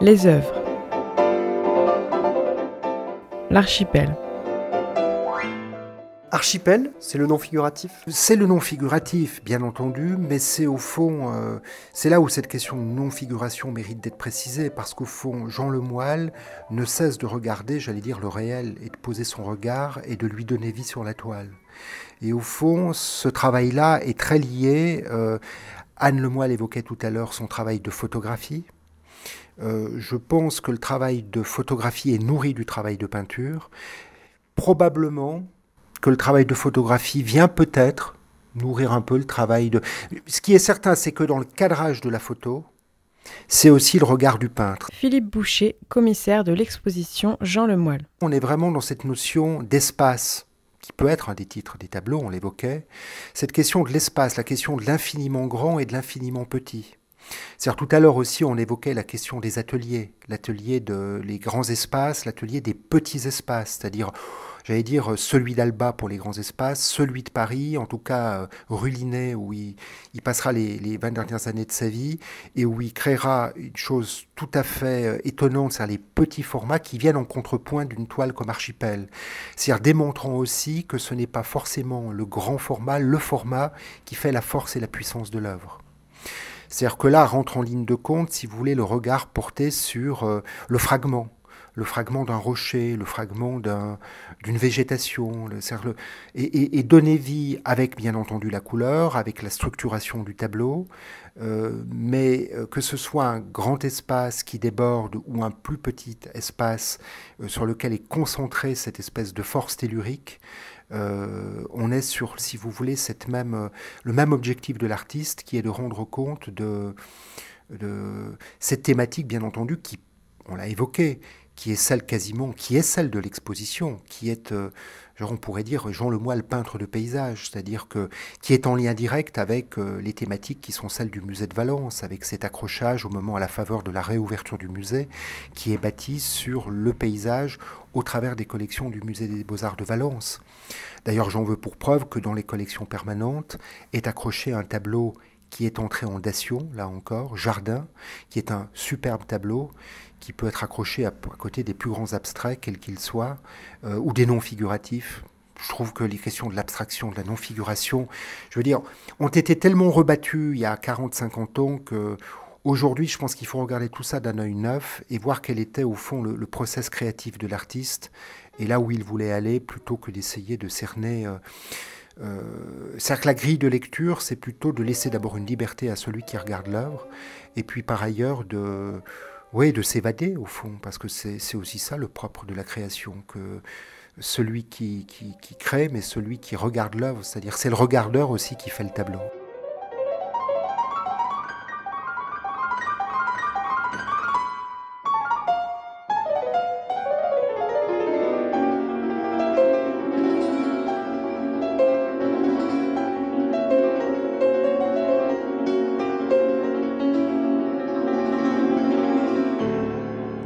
Les œuvres. L'archipel. Archipel, c'est le nom figuratif C'est le nom figuratif, bien entendu, mais c'est au fond, euh, c'est là où cette question de non-figuration mérite d'être précisée, parce qu'au fond, Jean Lemoyle ne cesse de regarder, j'allais dire, le réel, et de poser son regard et de lui donner vie sur la toile. Et au fond, ce travail-là est très lié euh, Anne Lemoyle évoquait tout à l'heure son travail de photographie. Euh, je pense que le travail de photographie est nourri du travail de peinture. Probablement que le travail de photographie vient peut-être nourrir un peu le travail de... Ce qui est certain, c'est que dans le cadrage de la photo, c'est aussi le regard du peintre. Philippe Boucher, commissaire de l'exposition Jean Lemoyle. On est vraiment dans cette notion d'espace qui peut être un des titres des tableaux, on l'évoquait, cette question de l'espace, la question de l'infiniment grand et de l'infiniment petit cest tout à l'heure aussi, on évoquait la question des ateliers, l'atelier de grands espaces, l'atelier des petits espaces, c'est-à-dire j'allais dire euh, celui d'Alba pour les grands espaces, celui de Paris, en tout cas euh, Rulinet, où il, passera les, les, 20 dernières années de sa vie, et où il créera une chose tout à fait euh, étonnante, c'est-à-dire les petits formats qui viennent en contrepoint d'une toile comme archipel. C'est-à-dire démontrant aussi que ce n'est pas forcément le grand format, le format qui fait la force et la puissance de l'œuvre. C'est-à-dire que là rentre en ligne de compte, si vous voulez, le regard porté sur euh, le fragment le fragment d'un rocher, le fragment d'une végétation, le, et, donner vie avec bien entendu la couleur, avec la structuration du tableau, euh, mais euh, que ce soit un grand espace qui déborde ou un plus petit espace euh, sur lequel est concentrée cette espèce de force tellurique, on est sur, si vous voulez, cette même, le même objectif de l'artiste qui est de rendre compte de, de cette thématique, bien entendu, qui, on l'a évoqué, qui est celle quasiment, qui est celle de l'exposition, qui est, euh, genre on pourrait dire, Jean Lemoyle, peintre de paysage, c'est-à-dire que qui est en lien direct avec euh, les thématiques qui sont celles du musée de Valence, avec cet accrochage au moment à la faveur de la réouverture du musée, qui est bâti sur le paysage au travers des collections du musée des beaux-arts de Valence. D'ailleurs, j'en veux pour preuve que dans les collections permanentes est accroché un tableau qui est entré en Dation, là encore, Jardin, qui est un superbe tableau qui peut être accroché à, côté des plus grands abstraits, quels qu'ils soient, euh, ou des noms figuratifs. Je trouve que les questions de l'abstraction, de la non-figuration, je veux dire, ont été tellement rebattues il y a 40-50 ans que Aujourd'hui, je pense qu'il faut regarder tout ça d'un œil neuf et voir quel était au fond le, process créatif de l'artiste et là où il voulait aller plutôt que d'essayer de cerner. Euh, euh, c'est-à-dire que la grille de lecture, c'est plutôt de laisser d'abord une liberté à celui qui regarde l'œuvre, et puis par ailleurs de, de s'évader au fond, parce que c'est aussi ça le propre de la création, que celui qui, qui, qui crée, mais celui qui regarde l'œuvre, c'est-à-dire c'est le regardeur aussi qui fait le tableau.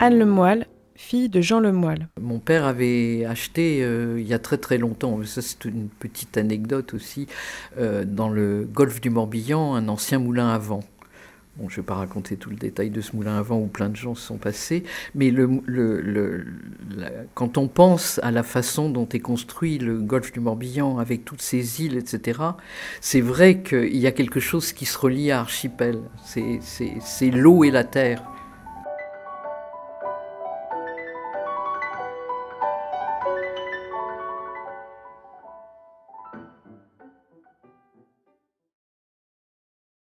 Anne Lemoile, fille de Jean Lemoile. Mon père avait acheté euh, il y a très très longtemps, ça c'est une petite anecdote aussi, euh, dans le golfe du Morbihan, un ancien moulin à vent. Bon, je ne vais pas raconter tout le détail de ce moulin à vent où plein de gens se sont passés, mais quand on pense à la façon dont est construit le golfe du Morbihan avec toutes ces îles, etc., c'est vrai qu'il y a quelque chose qui se relie à Archipel. C'est l'eau et la terre.